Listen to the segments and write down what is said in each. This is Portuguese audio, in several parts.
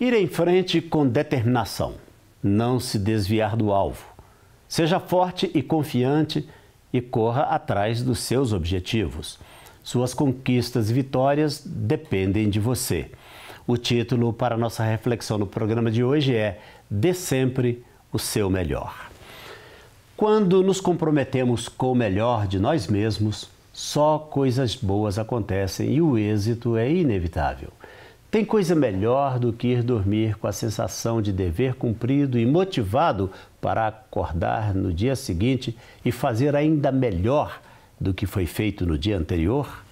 Ir em frente com determinação, não se desviar do alvo. Seja forte e confiante e corra atrás dos seus objetivos. Suas conquistas e vitórias dependem de você. O título para nossa reflexão no programa de hoje é Dê sempre o seu melhor. Quando nos comprometemos com o melhor de nós mesmos, só coisas boas acontecem e o êxito é inevitável. Tem coisa melhor do que ir dormir com a sensação de dever cumprido e motivado para acordar no dia seguinte e fazer ainda melhor do que foi feito no dia anterior?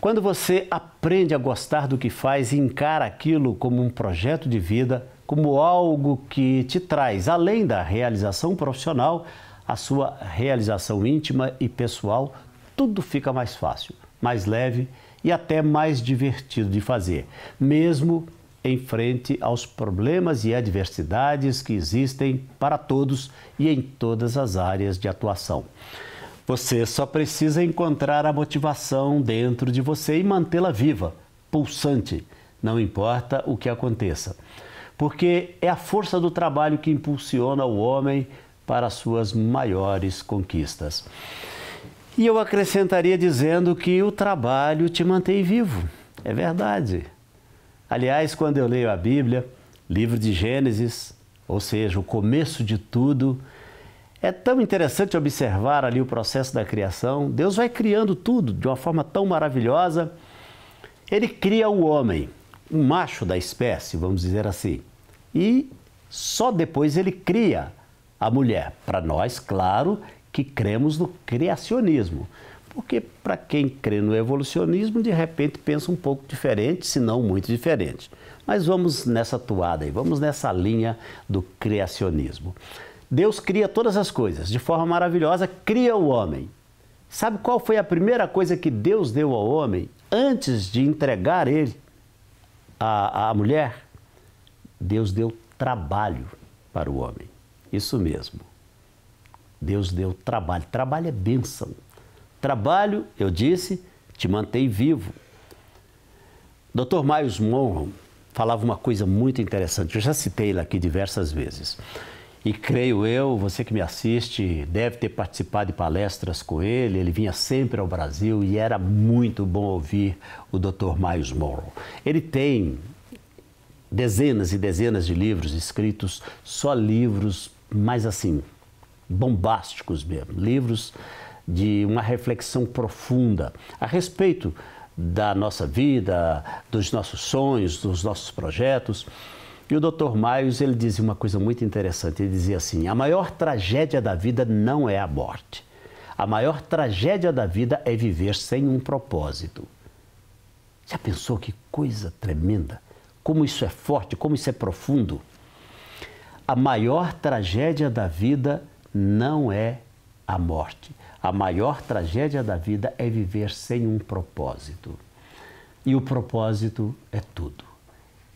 Quando você aprende a gostar do que faz e encara aquilo como um projeto de vida, como algo que te traz, além da realização profissional, a sua realização íntima e pessoal, tudo fica mais fácil, mais leve e até mais divertido de fazer, mesmo em frente aos problemas e adversidades que existem para todos e em todas as áreas de atuação. Você só precisa encontrar a motivação dentro de você e mantê-la viva, pulsante, não importa o que aconteça. Porque é a força do trabalho que impulsiona o homem para suas maiores conquistas. E eu acrescentaria dizendo que o trabalho te mantém vivo. É verdade. Aliás, quando eu leio a Bíblia, livro de Gênesis, ou seja, o começo de tudo, é tão interessante observar ali o processo da criação. Deus vai criando tudo de uma forma tão maravilhosa. Ele cria o homem, um macho da espécie, vamos dizer assim. E só depois ele cria a mulher. Para nós, claro, que cremos no criacionismo. Porque para quem crê no evolucionismo, de repente pensa um pouco diferente, se não muito diferente. Mas vamos nessa toada aí, vamos nessa linha do criacionismo. Deus cria todas as coisas, de forma maravilhosa, cria o homem. Sabe qual foi a primeira coisa que Deus deu ao homem antes de entregar ele à, à mulher? Deus deu trabalho para o homem. Isso mesmo, Deus deu trabalho. Trabalho é bênção. Trabalho, eu disse, te mantém vivo. Dr. Miles Monroe falava uma coisa muito interessante. Eu já citei ele aqui diversas vezes. E creio eu, você que me assiste, deve ter participado de palestras com ele. Ele vinha sempre ao Brasil e era muito bom ouvir o Dr. Miles Monroe. Ele tem dezenas e dezenas de livros escritos, só livros mais assim, bombásticos mesmo, livros de uma reflexão profunda a respeito da nossa vida, dos nossos sonhos, dos nossos projetos. E o Dr. Maios ele dizia uma coisa muito interessante, ele dizia assim: "A maior tragédia da vida não é a morte. A maior tragédia da vida é viver sem um propósito." Já pensou que coisa tremenda? Como isso é forte, como isso é profundo? A maior tragédia da vida é não é a morte. A maior tragédia da vida é viver sem um propósito. E o propósito é tudo.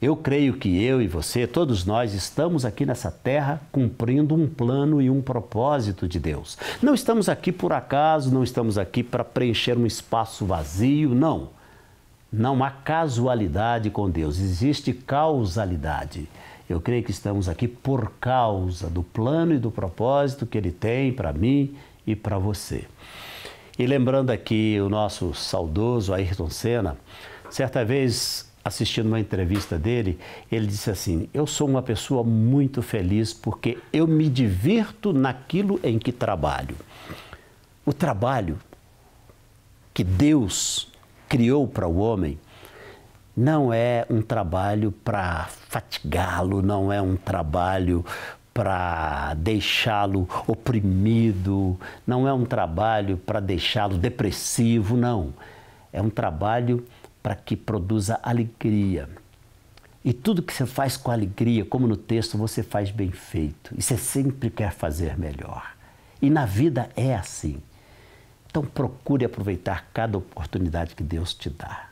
Eu creio que eu e você, todos nós, estamos aqui nessa terra cumprindo um plano e um propósito de Deus. Não estamos aqui por acaso, não estamos aqui para preencher um espaço vazio, não. Não há casualidade com Deus, existe causalidade. Eu creio que estamos aqui por causa do plano e do propósito que Ele tem para mim e para você. E lembrando aqui o nosso saudoso Ayrton Senna, certa vez assistindo uma entrevista dele, ele disse assim: Eu sou uma pessoa muito feliz porque eu me divirto naquilo em que trabalho. O trabalho que Deus criou para o homem não é um trabalho para fatigá-lo, não é um trabalho para deixá-lo oprimido, não é um trabalho para deixá-lo depressivo, não. É um trabalho para que produza alegria. E tudo que você faz com alegria, como no texto, você faz bem feito. E você sempre quer fazer melhor. E na vida é assim. Então procure aproveitar cada oportunidade que Deus te dá.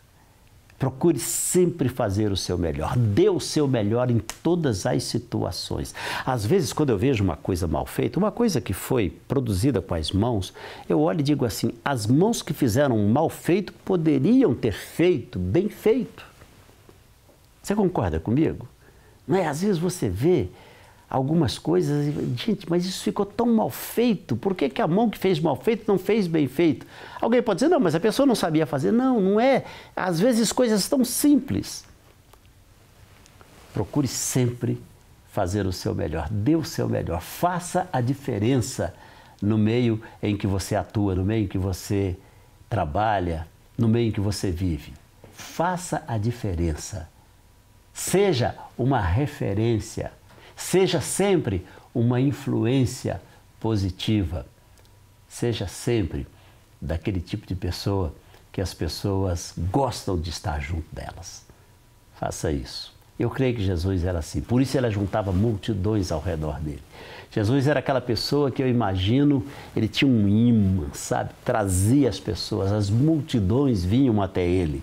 Procure sempre fazer o seu melhor. Dê o seu melhor em todas as situações. Às vezes, quando eu vejo uma coisa mal feita, uma coisa que foi produzida com as mãos, eu olho e digo assim: as mãos que fizeram mal feito poderiam ter feito bem feito. Você concorda comigo? Mas né? Às vezes você vê algumas coisas. Gente, mas isso ficou tão mal feito. Por que, que a mão que fez mal feito não fez bem feito? Alguém pode dizer, não, mas a pessoa não sabia fazer. Não, não é. Às vezes coisas tão simples. Procure sempre fazer o seu melhor. Dê o seu melhor. Faça a diferença no meio em que você atua, no meio em que você trabalha, no meio em que você vive. Faça a diferença. Seja uma referência. Seja sempre uma influência positiva. Seja sempre daquele tipo de pessoa que as pessoas gostam de estar junto delas. Faça isso. Eu creio que Jesus era assim, por isso ele juntava multidões ao redor dele. Jesus era aquela pessoa que eu imagino, ele tinha um imã, sabe? Trazia as pessoas, as multidões vinham até ele.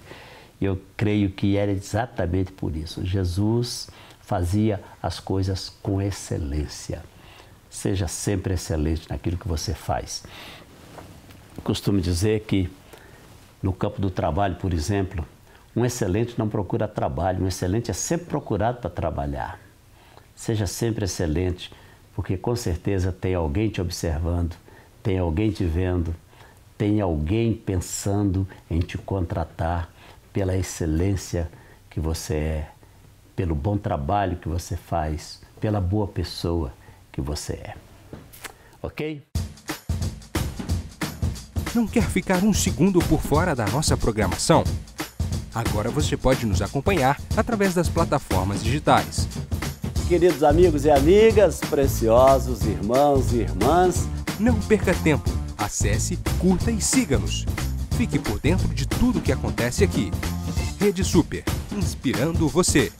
Eu creio que era exatamente por isso. Jesus fazia as coisas com excelência. Seja sempre excelente naquilo que você faz. Eu costumo dizer que no campo do trabalho, por exemplo, um excelente não procura trabalho, um excelente é sempre procurado para trabalhar. Seja sempre excelente, porque com certeza tem alguém te observando, tem alguém te vendo, tem alguém pensando em te contratar pela excelência que você é pelo bom trabalho que você faz, pela boa pessoa que você é. Ok? Não quer ficar um segundo por fora da nossa programação? Agora você pode nos acompanhar através das plataformas digitais. Queridos amigos e amigas, preciosos irmãos e irmãs, não perca tempo. Acesse, curta e siga-nos. Fique por dentro de tudo o que acontece aqui. Rede Super, inspirando você.